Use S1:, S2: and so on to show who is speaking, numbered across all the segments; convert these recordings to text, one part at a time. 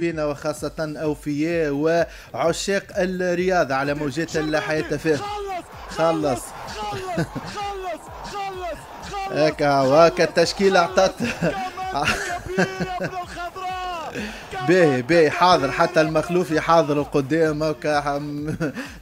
S1: بنا وخاصة أوفياء وعشاق الرياضة على موجات الحياة فيه خلص خلص خلص خلص خلص هكا التشكيلة عطات باهي باهي حاضر حتى المخلوفي حاضر قدامك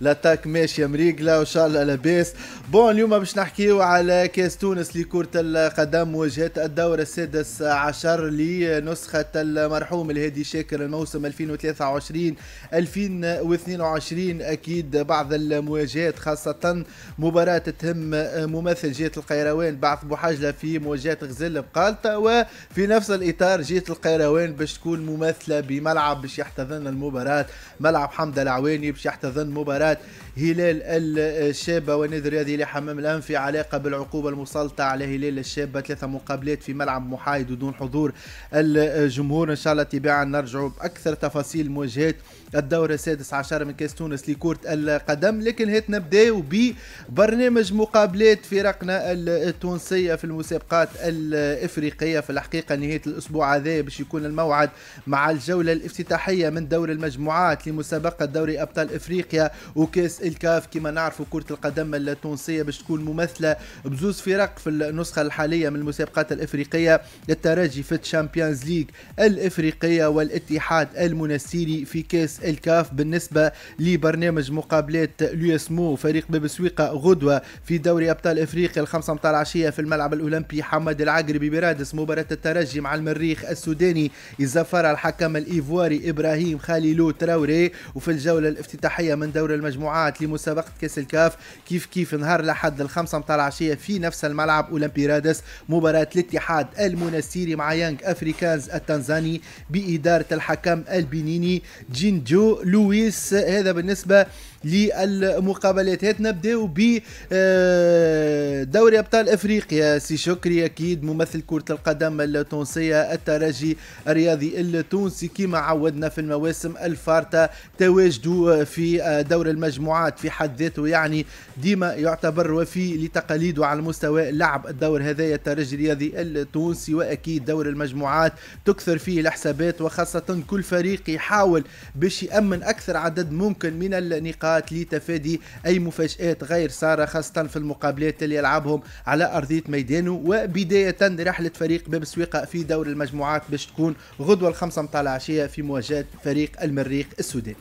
S1: لاتاك ماشيه مريقله وان شاء الله لاباس بون اليوم باش نحكيو على كاس تونس لكرة القدم واجهت الدور السادس عشر لنسخة المرحوم الهادي شاكر الموسم 2023 2022 اكيد بعض المواجهات خاصة مباراة تهم ممثل جهة القيروان بعث بوحجلة في مواجهة غزال بقالطة وفي نفس الاطار جهة القيروان باش تكون ممثلة بملعب باش يحتضن المباراة ملعب حمد العواني باش يحتضن مباراة هلال الشابة والنادي الرياضي لحمام الأنفي علاقة بالعقوبة المسلطة على هلال الشابة ثلاثة مقابلات في ملعب محايد ودون حضور الجمهور إن شاء الله تباعا نرجعوا بأكثر تفاصيل مواجهات الدورة السادس عشر من كاس تونس لكرة القدم لكن هات نبداو ببرنامج مقابلات فرقنا التونسية في المسابقات الإفريقية في الحقيقة نهاية الأسبوع هذا باش يكون الموعد مع الجولة الافتتاحية من دور المجموعات لمسابقة دوري أبطال إفريقيا وكأس الكاف كما نعرفوا كرة القدم التونسية باش تكون ممثلة بزوز فرق في النسخة الحالية من المسابقات الإفريقية الترجي في الشامبيونز ليغ الإفريقية والاتحاد المنسيري في كأس الكاف بالنسبة لبرنامج مقابلات ليسمو فريق باب سويقة غدوة في دوري أبطال إفريقيا الخمسة متاع العشية في الملعب الأولمبي حماد العقربي برادس مباراة الترجي مع المريخ السوداني الزفارة الحكم قدم الايفواري ابراهيم خليلو تراوري وفي الجوله الافتتاحيه من دور المجموعات لمسابقه كاس الكاف كيف كيف نهار الاحد الخمسه متاع العشيه في نفس الملعب اولمبي رادس مباراه الاتحاد المنستيري مع يانج افريكانز التنزاني باداره الحكم البنيني جينجو لويس هذا بالنسبه للمقابلات هات نبداو ب آه، دوري ابطال افريقيا سي شكري اكيد ممثل كره القدم التونسيه الترجي الرياضي التونسي كما عودنا في المواسم الفارطه تواجدوا في آه، دور المجموعات في حد ذاته يعني ديما يعتبر وفي لتقاليده على مستوى لعب الدور هذايا الترجي الرياضي التونسي واكيد دور المجموعات تكثر فيه الحسابات وخاصه كل فريق يحاول باش يامن اكثر عدد ممكن من النقاط النقاط لتفادي أي مفاجآت غير سارة خاصة في المقابلات اللي يلعبهم على أرضية ميدانه وبداية رحلة فريق باب السويقة في دور المجموعات باش تكون غدوة الخمسة متاع العشية في مواجهة فريق المريخ السوداني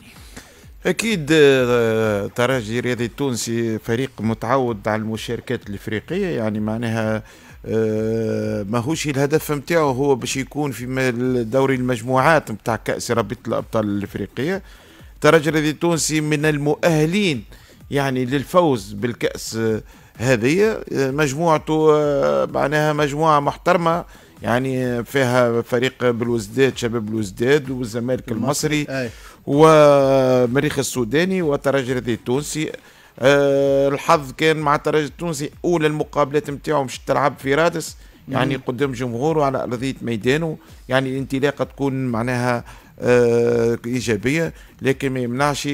S2: اكيد آه، ترجي رياضي التونسي فريق متعود على المشاركات الافريقيه يعني معناها آه، ماهوش الهدف نتاعو هو باش يكون في دوري المجموعات نتاع كاس رابطه الابطال الافريقيه ترجل التونسي من المؤهلين يعني للفوز بالكأس آه، هذه آه، مجموعته آه، معناها مجموعة محترمة يعني فيها فريق بالوزداد شباب بلوزداد والزمالك المصري, ومريخ السوداني وترجل التونسي الحظ كان مع الترجي التونسي اولى المقابلات نتاعو مش تلعب في رادس يعني قدام جمهوره على ارضيه ميدانه يعني الانطلاقه تكون معناها آه، ايجابيه لكن ما يمنعش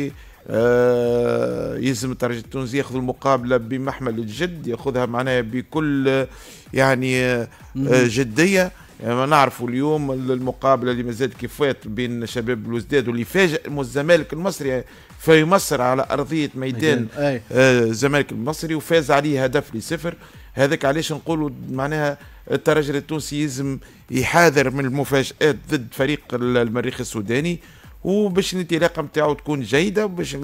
S2: آه، يلزم الترجي التونسي ياخذ المقابله بمحمل الجد ياخذها معناها بكل يعني آه، جديه يعني نعرفوا اليوم المقابله اللي مازالت كيفات بين شباب الوزداد واللي فاجئ الزمالك المصري في مصر على ارضيه ميدان الزمالك المصري وفاز عليه هدف لصفر هذاك علاش نقولوا معناها الترجي التونسي يلزم يحاذر من المفاجآت ضد فريق المريخ السوداني وباش الانطلاقه نتاعو تكون جيده وباش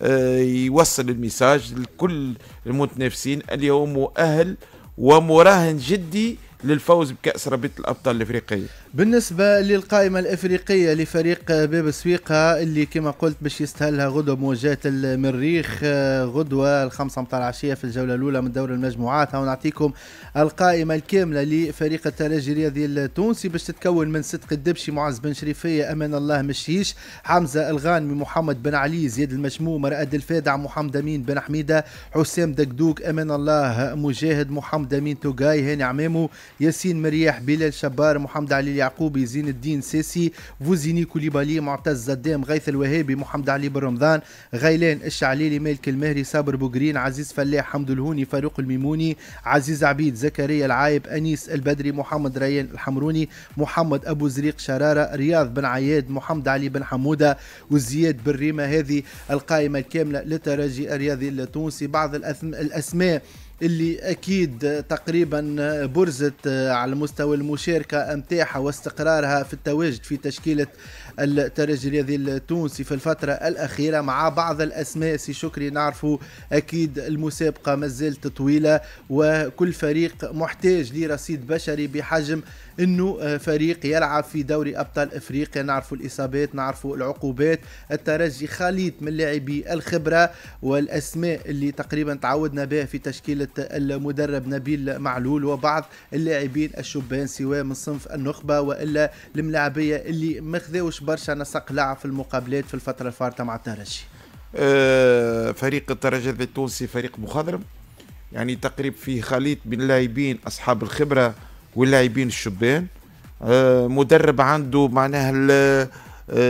S2: آه، يوصل الميساج لكل المتنافسين اليوم مؤهل ومراهن جدي للفوز بكأس رابطة الأبطال الإفريقية بالنسبة للقائمة الإفريقية
S1: لفريق باب سويقة اللي كما قلت باش يستهلها غدوة مواجهة المريخ آه، غدوة الخمسة متاع العشية في الجولة الأولى من دور المجموعات ونعطيكم القائمة الكاملة لفريق الترجي الرياضي التونسي باش تتكون من صدق الدبشي معز بن شريفية أمان الله مشيش حمزة الغانمي محمد بن علي زياد المشموم رأد الفادع محمد أمين بن حميدة حسام دكدوك أمان الله مجاهد محمد أمين توغاي هاني عمامو ياسين مرياح بلال شبار محمد علي يعقوبي زين الدين سيسي فوزيني كوليبالي معتز زدام غيث الوهابي محمد علي بن رمضان غيلان الشعليلي مالك المهري صابر بوغرين عزيز فلاح حمد الهوني فاروق الميموني عزيز عبيد زكريا العايب انيس البدري محمد ريان الحمروني محمد ابو زريق شراره رياض بن عياد محمد علي بن حموده وزياد بن ريمه هذه القائمه الكامله للترجي الرياضي التونسي بعض الاسماء اللي اكيد تقريبا برزت على مستوى المشاركه نتاعها واستقرارها في التواجد في تشكيله الترجي الرياضي التونسي في الفتره الاخيره مع بعض الاسماء سي شكري نعرفوا اكيد المسابقه ما زالت طويله وكل فريق محتاج لرصيد بشري بحجم انه فريق يلعب في دوري ابطال افريقيا نعرفوا الاصابات نعرفوا العقوبات الترجي خليط من لاعبي الخبره والاسماء اللي تقريبا تعودنا بها في تشكيله المدرب نبيل معلول وبعض اللاعبين الشبان سواء من صنف النخبة وإلا الملاعبية اللي ما خذاوش برشا نسق لاعب في المقابلات في الفترة الفارطة مع الترجي
S2: آه، فريق الترجي التونسي فريق مخضرم يعني تقريب فيه خليط بين لاعبين أصحاب الخبرة واللاعبين الشبان آه، مدرب عنده معناها آه،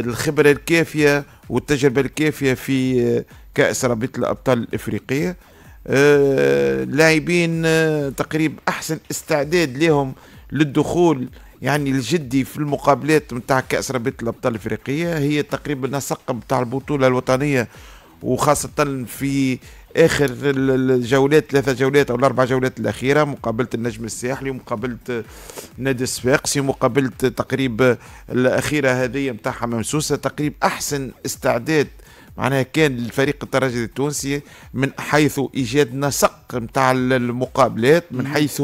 S2: الخبرة الكافية والتجربة الكافية في كأس رابطة الأبطال الإفريقية آه، لاعبين آه، تقريبا احسن استعداد لهم للدخول يعني الجدي في المقابلات نتاع كاس رابطه الابطال الافريقيه هي تقريبا نسق نتاع البطوله الوطنيه وخاصه في اخر الجولات ثلاثه جولات او الاربع جولات الاخيره مقابله النجم الساحلي ومقابله نادي الصفاقسي ومقابله تقريب الاخيره هذه نتاع حمام سوسه تقريب احسن استعداد معناها كان الفريق الترجي التونسي من حيث ايجاد نسق نتاع المقابلات من حيث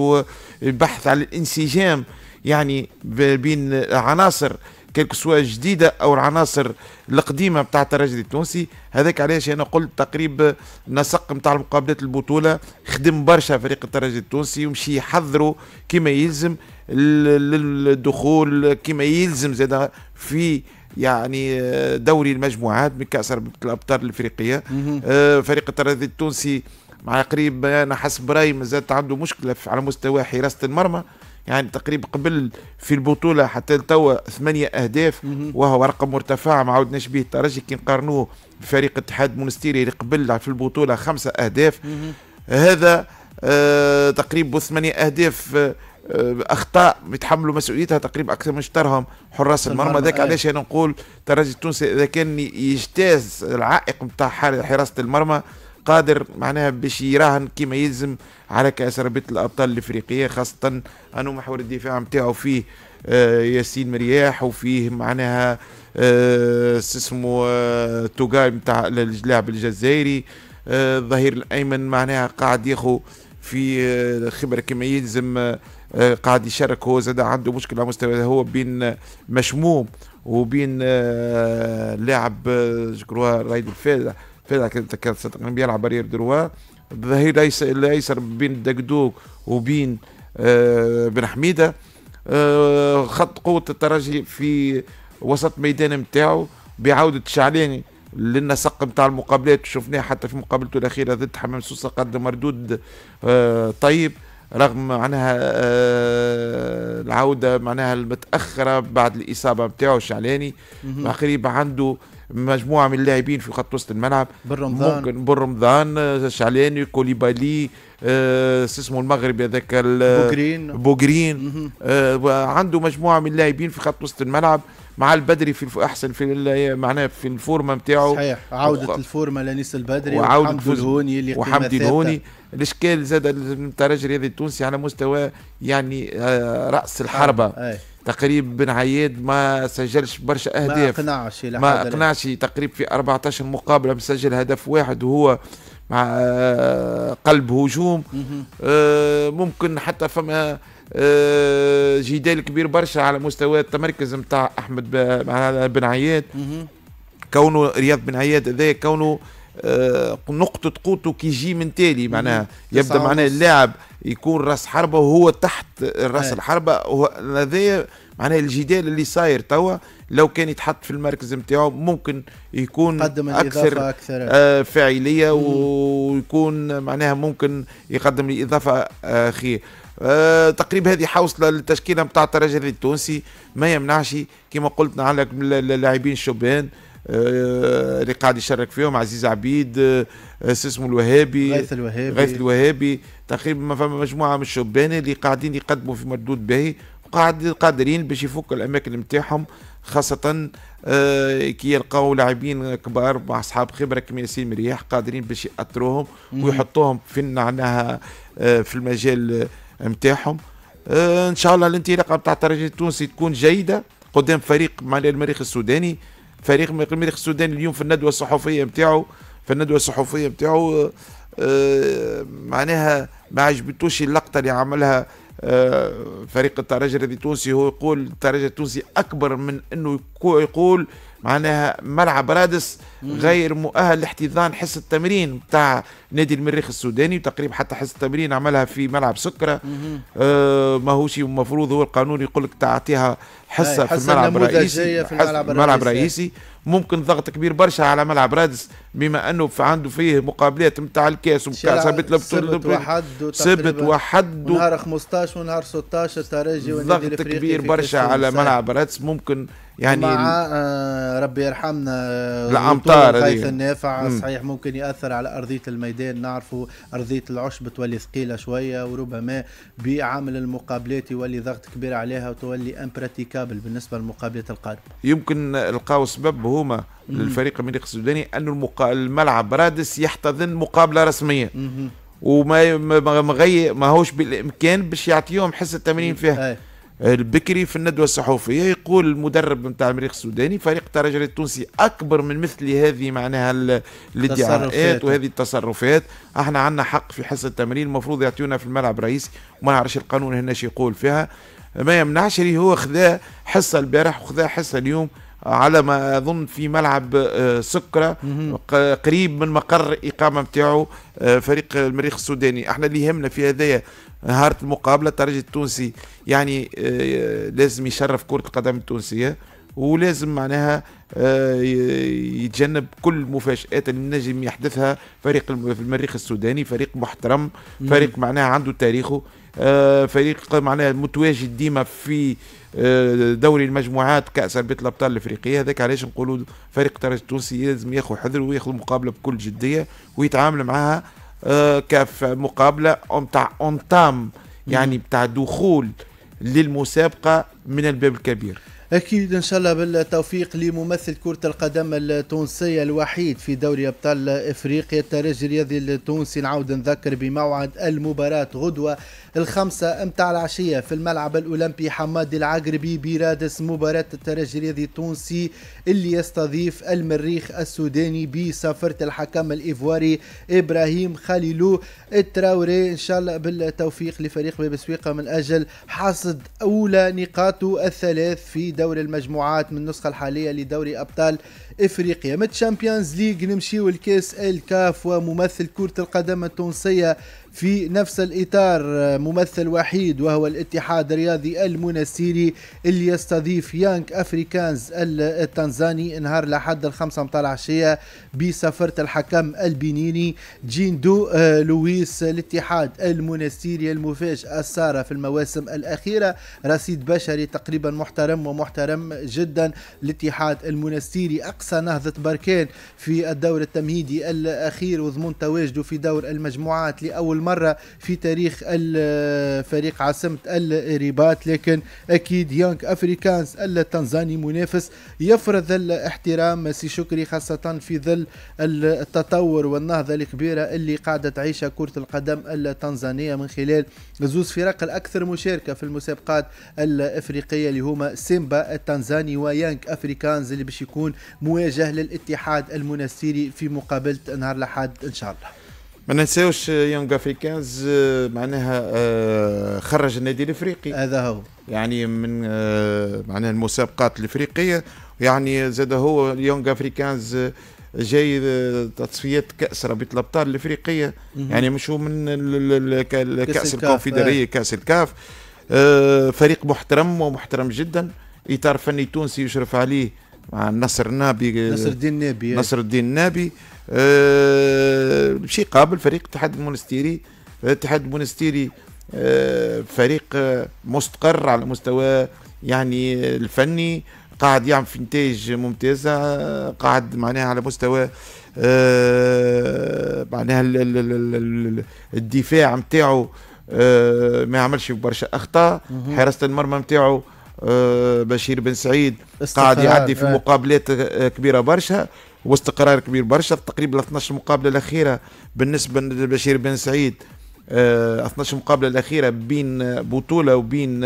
S2: البحث على الانسجام يعني بين عناصر كيلكو سوا جديده او العناصر القديمه نتاع الترجي التونسي هذاك علاش انا قلت تقريب نسق نتاع مقابلات البطوله خدم برشا فريق الترجي التونسي ومشي يحضروا كما يلزم للدخول كما يلزم زاد في يعني آه، دوري المجموعات من كاس الابطال الافريقيه آه، فريق الترجي التونسي مع قريب انا حسب رايي مازال عنده مشكله على مستوى حراسه المرمى يعني تقريبا قبل في البطوله حتى لتوا ثمانية اهداف وهو رقم مرتفع ما عودناش به الترجي كي نقارنوه بفريق اتحاد مونستيري اللي قبل في البطوله خمسة اهداف هذا آه، تقريبا ثمانية اهداف آه، اخطاء بيتحملوا مسؤوليتها تقريبا اكثر من شطرهم حراس المرمى ذاك علاش آه. انا نقول الترجي التونسي اذا كان يجتاز العائق نتاع حراسه المرمى قادر معناها باش يراهن كما يلزم على كاس رابطه الابطال الافريقيه خاصه انه محور الدفاع نتاعو فيه آه، ياسين مرياح وفيه معناها اسمه توغاي نتاع اللاعب الجزائري الظهير الايمن معناها قاعد ياخو في خبره كما يلزم آه، قاعد يشارك هو زاد عنده مشكله مستوى هو بين آه، مشموم وبين آه، لاعب شكروها رايد الفيلا فيلا كان بيلعب بارير دروا الظهير الايسر بين دقدوق وبين بن حميده خط قوه الترجي في وسط ميدان نتاعو بعوده الشعلاني للنسق نتاع المقابلات شفناه حتى في مقابلته الاخيره ضد حمام سوسه قدم مردود طيب رغم معناها آه، العوده معناها المتاخره بعد الاصابه نتاعو الشعلاني قريب عنده مجموعه من اللاعبين في خط وسط الملعب بن ممكن بن آه، الشعلاني كوليبالي آه اسمه المغربي هذاك بوغرين بوغرين آه عنده مجموعه من اللاعبين في خط وسط الملعب مع البدري في احسن في إيه، معناها في الفورمه نتاعو صحيح عوده الفورمه لانيس البدري وعوده الفوز الهوني اللي وحمدي الهوني الاشكال زاد نتاع الرجل هذا التونسي على مستوى يعني آه، راس آه، الحربه آه. إيه. تقريب بن عياد ما سجلش برشا اهداف ما اقنعش ما اقنعش تقريب في 14 مقابله مسجل هدف واحد وهو مع آه، قلب هجوم ممكن حتى فما آه، جدال كبير برشا على مستوى التمركز نتاع احمد بن عياد كونه رياض بن عياد هذا كونه آه، نقطة قوته كي يجي من تالي معناها يبدا معناها اللاعب يكون راس حربة وهو تحت راس الحربة هذا معناها الجدال اللي صاير توا لو كان يتحط في المركز نتاعو ممكن يكون يقدم اكثر, أكثر. آه فاعليه ويكون معناها ممكن يقدم لي اضافه آه خير أه تقريبا هذه حوصله للتشكيله نتاع الترجي التونسي ما يمنعش كما قلت نعلق اللاعبين الشبان أه اللي قاعد يشارك فيهم عزيز عبيد أه الوهابي غيث الوهابي غيث الوهابي تقريبا ما فما مجموعه من الشبان اللي قاعدين يقدموا في مردود باهي وقاعد قادرين باش يفكوا الاماكن نتاعهم خاصة آه كي يلقاو لاعبين كبار مع اصحاب خبرة كيما ياسين مرياح قادرين باش يأثروهم ويحطوهم في معناها آه في المجال نتاعهم آه، ان شاء الله الانطلاقه نتاع الترجي التونسي تكون جيده قدام فريق معناها المريخ السوداني فريق المريخ السوداني اليوم في الندوه الصحفيه نتاعو في الندوه الصحفيه نتاعو آه، آه، معناها ما عجبتوش اللقطه اللي عملها فريق الترجي التونسي هو يقول الترجي التونسي اكبر من انه يقول معناها ملعب رادس غير مؤهل لاحتضان حصة التمرين بتاع نادي المريخ السوداني وتقريبا حتى حصة التمرين عملها في ملعب سكرة آه ماهوش المفروض هو القانون يقول لك تعطيها حصة في الملعب الرئيسي في الملعب الرئيسي, الرئيسي. ممكن ضغط كبير برشا على ملعب رادس بما انه في عنده فيه مقابلات نتاع الكاس وكاس سبت وحد سبت وحد نهار
S1: 15 ونهار 16 الترجي ضغط كبير برشا على ملعب
S2: رادس ممكن يعني مع
S1: آه ربي يرحمنا آه، الامطار هذه النافع صحيح ممكن ياثر على ارضيه الميدان نعرفوا ارضيه العشب تولي ثقيله شويه وربما بعامل
S2: المقابلات يولي
S1: ضغط كبير عليها وتولي امبراتيكابل بالنسبه للمقابلات القادمه
S2: يمكن لقاو سبب هما للفريق الملك السوداني انه المقا... الملعب رادس يحتضن مقابله رسميه مم. وما ما, ما, ما هوش بالامكان باش يعطيهم حس التمرين فيها البكري في الندوة الصحفية يقول المدرب نتاع المريخ السوداني فريق الترجي التونسي أكبر من مثل هذه معناها الادعاءات وهذه التصرفات احنا عندنا حق في حصة التمرين المفروض يعطيونا في الملعب الرئيسي وما نعرفش القانون هنا يقول فيها ما يمنعش اللي هو خذا حصة البارح وخذا حصة اليوم على ما اظن في ملعب آه، سكره قريب من مقر الاقامه نتاعو آه، فريق المريخ السوداني احنا اللي يهمنا في هذايا نهار المقابله الترجي التونسي يعني آه، لازم يشرف كره القدم التونسيه ولازم معناها يتجنب كل المفاجآت اللي نجم يحدثها فريق المريخ السوداني فريق محترم فريق معناها عنده تاريخه آه، فريق معناه متواجد ديما في آه، دوري المجموعات كاس ربيط الابطال الافريقيه هذاك علاش نقولوا فريق الترجي التونسي لازم ياخذ حذر وياخذ مقابله بكل جديه ويتعامل معها آه، كف مقابله نتاع اونتام يعني بتاع دخول للمسابقه من الباب الكبير أكيد إن شاء الله بالتوفيق
S1: لممثل كرة القدم التونسية الوحيد في دوري أبطال إفريقيا الترجي الرياضي التونسي نعاود نذكر بموعد المباراة غدوة الخمسة متاع العشية في الملعب الأولمبي حمادي العقربي بيرادس مباراة الترجي الرياضي التونسي اللي يستضيف المريخ السوداني بصفرة الحكم الإيفواري إبراهيم خليلو التراوري إن شاء الله بالتوفيق لفريق باب من أجل حصد أولى نقاطه الثلاث في دوري المجموعات من النسخة الحالية لدوري أبطال إفريقيا من تشامبيونز ليج نمشيو الكاس الكاف وممثل كرة القدم التونسية في نفس الإطار ممثل وحيد وهو الاتحاد الرياضي المنسيري اللي يستضيف يانك أفريكانز التنزاني نهار الأحد الخمسة متاع العشية بسفرة الحكم البنيني جيندو آه، لويس الاتحاد المنسيري المفاجأة السارة في المواسم الأخيرة رصيد بشري تقريبا محترم ومحترم جدا الاتحاد المنستيري أقصى نهضة بركان في الدور التمهيدي الأخير وضمن تواجده في دور المجموعات لأول مرة في تاريخ فريق عاصمة الرباط لكن أكيد يانك أفريكانز التنزاني منافس يفرض الاحترام سي شكري خاصة في ظل التطور والنهضة الكبيرة اللي قاعدة تعيشها كرة القدم التنزانية من خلال زوز فرق الأكثر مشاركة في المسابقات الأفريقية اللي هما سيمبا التنزاني ويانك أفريكانز اللي باش يكون مواجه للاتحاد المنستيري في مقابلة نهار الأحد إن شاء الله
S2: ما ننساوش يونغ افريكانز آه، معناها آه، خرج النادي الافريقي هذا هو يعني من آه، معناها المسابقات الافريقيه يعني زاد هو يونغ افريكانز جاي تصفيات كاس رابطه الابطال الافريقيه يعني مش هو من كاس الكونفدراليه كاس الكاف فريق محترم ومحترم جدا اطار فني تونسي يشرف عليه مع نصر نابي نصر الدين النابي نصر الدين النابي أه قابل فريق الاتحاد المونستيري الاتحاد المونستيري أه فريق آه، مستقر على مستوى يعني الفني قاعد يعمل في نتائج ممتازه قاعد معناها على مستوى أه معناها الدفاع نتاعو أه ما يعملش برشا اخطاء حراسه المرمى نتاعو آه، بشير بن سعيد قاعد يعدي في إيه. مقابلات آه، كبيره برشا واستقرار كبير برشا تقريبا 12 مقابله الاخيره بالنسبه لبشير بن سعيد 12 آه، مقابله الاخيره بين بطوله وبين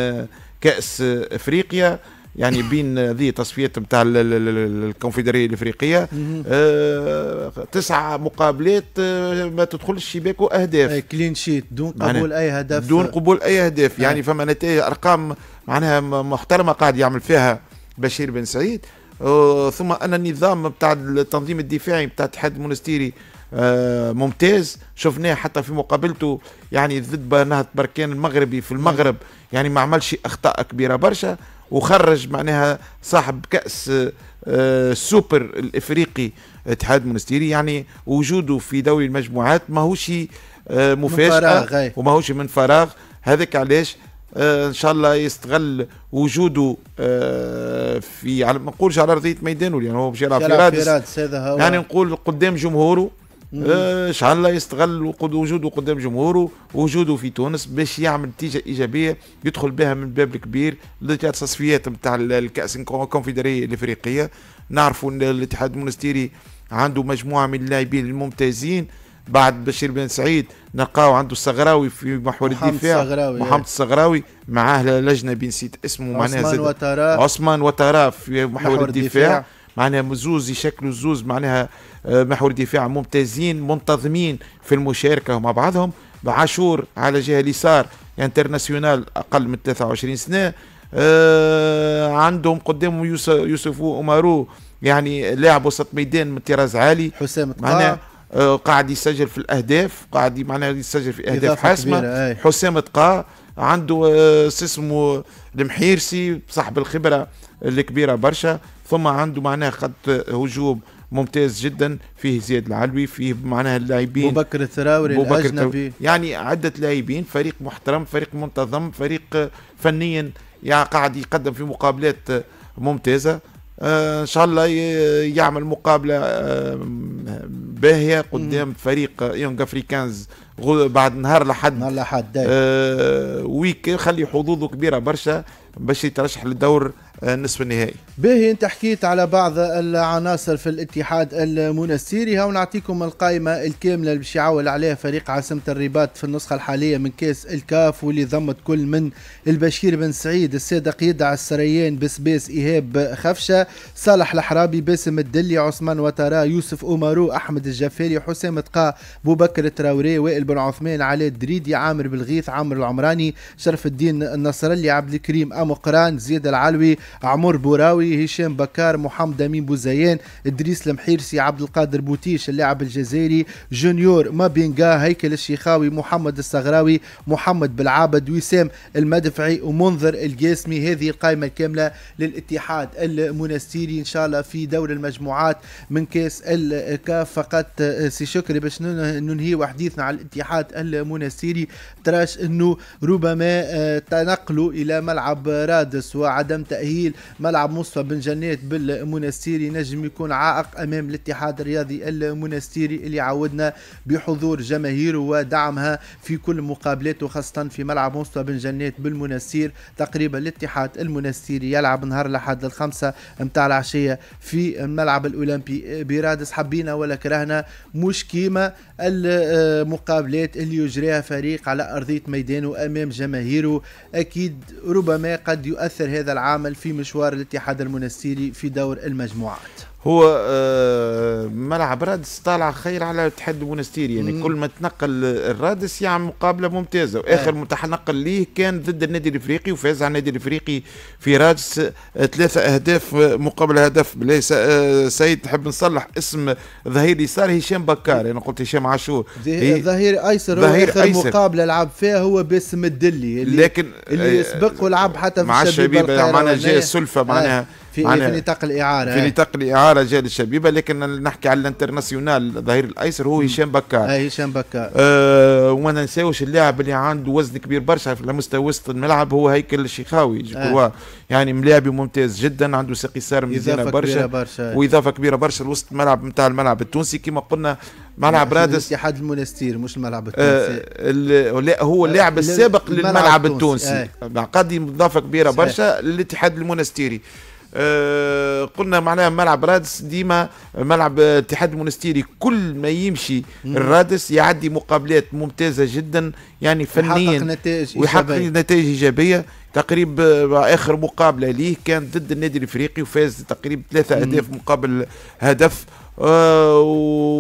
S2: كاس افريقيا يعني بين ذي تصفيات نتاع الكونفدراليه الافريقيه تسعه تسع مقابلات ما تدخلش الشباك اهداف كلين شيت دون قبول اي هدف دون قبول اي اهداف يعني إيه. فما نتائج ارقام معناها محترمه قاعد يعمل فيها بشير بن سعيد ثم ان النظام بتاع التنظيم الدفاعي بتاع الاتحاد المونستيري آه، ممتاز شفناه حتى في مقابلته يعني ضد نهضه بركان المغربي في المغرب يعني ما عملش اخطاء كبيره برشا وخرج معناها صاحب كاس آه، السوبر الافريقي اتحاد مونستيري يعني وجوده في دوري المجموعات ماهوش آه، مفاجاه وماهوش من فراغ هذاك علاش آه، ان شاء الله يستغل وجوده آه، في على ما نقولش على ارضيه ميدانه لانه يعني هو باش يلعب في رادس يعني نقول قدام جمهوره آه، ان شاء الله يستغل وجوده قدام جمهوره وجوده في تونس باش يعمل نتيجه ايجابيه يدخل بها من باب الكبير التصفيات نتاع الكاس الكونفدراليه الافريقيه نعرفوا الاتحاد المنستيري عنده مجموعه من اللاعبين الممتازين بعد بشير بن سعيد نلقاو عنده الصغراوي في محور الدفاع الصغراوي محمد إيه. الصغراوي معاه لجنه بنسيت اسمه معناها عثمان وتراف عثمان وتراف في محور الدفاع معناها زوز يشكلوا زوز معناها آه، محور دفاع ممتازين منتظمين في المشاركه مع بعضهم عاشور على جهه اليسار انترناسيونال اقل من 23 سنه آه عندهم قدامهم يوسف, يوسف امارو يعني لاعب وسط ميدان من طراز عالي حسام طلع آه، قاعد يسجل في الاهداف قاعد معناها يسجل في اهداف حاسمه حسام تقا عنده آه، اسمه المحيرسي صاحب الخبره الكبيره برشا ثم عنده معناها خط هجوم ممتاز جدا فيه زياد العلوي فيه معناها اللاعبين مبكر الثراوري مبكر الاجنبي يعني عده لاعبين فريق محترم فريق منتظم فريق آه، فنيا يعني قاعد يقدم في مقابلات ممتازه ان شاء الله يعمل مقابله باهيه قدام فريق يونغ افريكانز بعد نهار الاحد نهار لحد آه ويك خلي حظوظه كبيره برشا باش يترشح للدور النصف النهائي باهي انت حكيت على بعض
S1: العناصر في الاتحاد المنستيري هاو نعطيكم القائمه الكامله اللي باش يعول عليها فريق عاصمه الرباط في النسخه الحاليه من كاس الكاف واللي ضمت كل من البشير بن سعيد الصادق يدع السريان بسباس ايهاب خفشه صالح الحرابي باسم الدلي عثمان وترا يوسف أمارو احمد الجفاري حسام تقا بوبكر تراوري وائل بن عثمان علاء الدريدي عامر بالغيث عامر العمراني شرف الدين النصرلي عبد الكريم امقران زيد زياد العلوي عمر بوراوي هشام بكار محمد امين بوزيان ادريس المحيرسي عبد القادر بوتيش اللاعب الجزائري جونيور مابينغا هيكل الشيخاوي محمد الصغراوي محمد بالعابد وسام المدفعي ومنظر القاسمي هذه القائمه الكامله للاتحاد المنستيري ان شاء الله في دور المجموعات من كاس الكاف فقط سي شكري باش ننهي حديثنا على الاتحاد المنستيري تراش انه ربما آه، تنقلوا الى ملعب رادس وعدم تاهيل التأهيل ملعب مصطفى بن جنات بالمنستيري نجم يكون عائق أمام الاتحاد الرياضي المنستيري اللي عودنا بحضور جماهيره ودعمها في كل مقابلاته خاصة في ملعب مصطفى بن جنات بالمنستير تقريبا الاتحاد المنستيري يلعب نهار الأحد الخمسة متاع العشية في الملعب الأولمبي برادس حبينا ولا كرهنا مش كيما المقابلات اللي يجريها فريق على أرضية ميدانه أمام جماهيره أكيد ربما قد يؤثر هذا العامل في مشوار الاتحاد المنستيري في دور المجموعات
S2: هو آه، ملعب رادس طالع خير على اتحاد المونستيري يعني مم. كل ما تنقل الرادس يعمل يعني مقابله ممتازه واخر آه. ليه كان ضد النادي الافريقي وفاز على النادي الافريقي في رادس آه، ثلاثه اهداف آه، مقابل هدف ليس سيد تحب نصلح اسم ظهير يسار هشام بكار انا قلت هشام عاشور ظهير ايسر ظهير اخر أيسر. مقابله
S1: لعب فيها هو باسم الدلي اللي لكن اللي سبق ولعب حتى في مع الشبيبه معناها جاء سلفه معناها آه. في في نطاق الاعاره في إيه. نطاق
S2: الاعاره جال الشبيبه لكن نحكي على الانترناسيونال ظهير الايسر هو هشام بكار اي هشام بكار أه وما ننساوش اللاعب اللي عنده وزن كبير برشا على مستوى وسط الملعب هو هيكل الشيخاوي آه. يعني ملاعب ممتاز جدا عنده ساقي سار مزيانه برشا, برشا واضافه كبيره برشا لوسط الملعب نتاع الملعب التونسي كما قلنا ملعب رادس اتحاد المنستير مش الملعب آه، التونسي آه هو اللاعب السابق للملعب التونسي, التونسي. آه. قدم اضافه كبيره برشا للاتحاد المنستيري آه، قلنا معناها ملعب رادس ديما ملعب اتحاد المونستيري كل ما يمشي الرادس يعدي مقابلات ممتازه جدا يعني فنيا ويحقق نتائج ايجابيه تقريب آه، اخر مقابله ليه كانت ضد النادي الافريقي وفاز تقريبا ثلاثه اهداف مقابل هدف آه،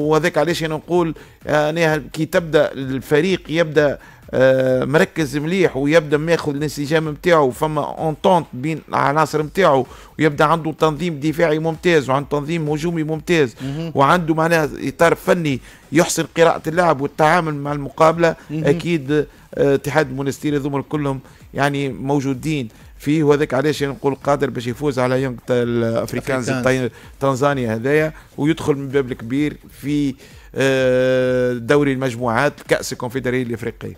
S2: وذاك علاش انا نقول انا يعني كي تبدا الفريق يبدا آه، مركز مليح ويبدا ماخذ الانسجام نتاعو فما اونتونت بين العناصر نتاعو ويبدا عنده تنظيم دفاعي ممتاز وعنده تنظيم هجومي ممتاز وعنده معناها اطار فني يحسن قراءه اللعب والتعامل مع المقابله اكيد آه، اتحاد المونستير هذوما كلهم يعني موجودين فيه وهذاك علاش يعني نقول قادر باش يفوز على يونغ الافريكانز تنزانيا هذايا ويدخل من باب الكبير في آه، دوري المجموعات كاس الكونفدراليه الافريقيه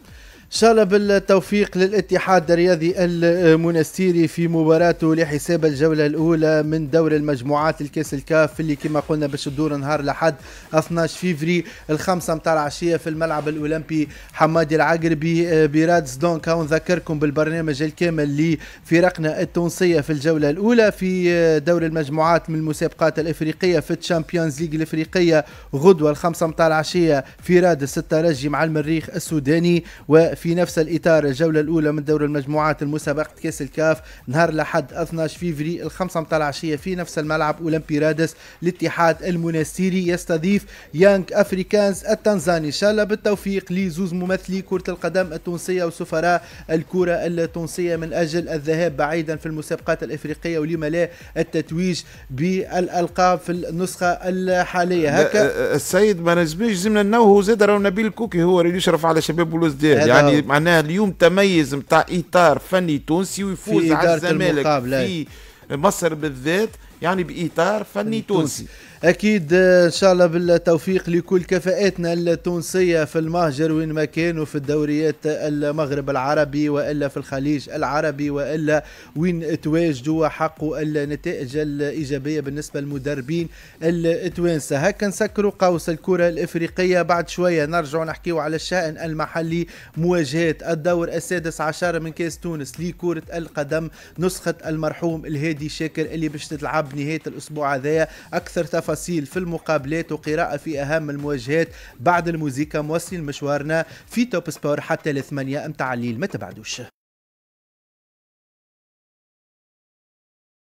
S1: شاء الله بالتوفيق للاتحاد الرياضي المنستيري في مباراته لحساب الجولة الأولى من دور المجموعات الكاس الكاف اللي كما قلنا باش تدور نهار الأحد 12 فيفري الخمسة متاع العشية في الملعب الأولمبي حمادي العقربي آه، برادس دونك نذكركم بالبرنامج الكامل لفرقنا التونسية في الجولة الأولى في آه، دور المجموعات من المسابقات الإفريقية في الشامبيونز ليج الإفريقية غدوة الخمسة متاع العشية في راد الترجي مع المريخ السوداني وفي في نفس الإطار الجولة الأولى من دور المجموعات المسابقة كأس الكاف نهار الأحد 12 فيفري الخمسة متاع العشية في نفس الملعب اولمبي رادس الاتحاد المناستيري يستضيف يانك أفريكانز التنزاني إن شاء الله بالتوفيق لزوز ممثلي كرة القدم التونسية وسفراء الكرة التونسية من أجل الذهاب بعيدا في المسابقات الإفريقية ولما لا التتويج بالألقاب في النسخة الحالية هكا
S2: السيد ما نجمش زمنا نوه زاد راهو نبيل كوكي هو اللي يشرف على شباب ولوز يعني يعني معناها اليوم تميز نتاع اطار فني تونسي ويفوز على الزمالك في مصر بالذات يعني باطار فني تونسي
S1: اكيد آه، ان شاء الله بالتوفيق لكل كفاءاتنا التونسيه في المهجر وين ما كانوا في الدوريات المغرب العربي والا في الخليج العربي والا وين تواجدوا وحقوا النتائج الايجابيه بالنسبه للمدربين التوانسه هكا نسكروا قوس الكره الافريقيه بعد شويه نرجعوا نحكيوا على الشأن المحلي مواجهات الدور السادس عشر من كاس تونس لكره القدم نسخه المرحوم الهادي شاكر اللي باش تلعب عقب نهاية الأسبوع هذا أكثر تفاصيل في المقابلات وقراءة في أهم المواجهات بعد الموسيقى موصلين مشوارنا في توب سبور حتى الثمانية متاع الليل ما تبعدوش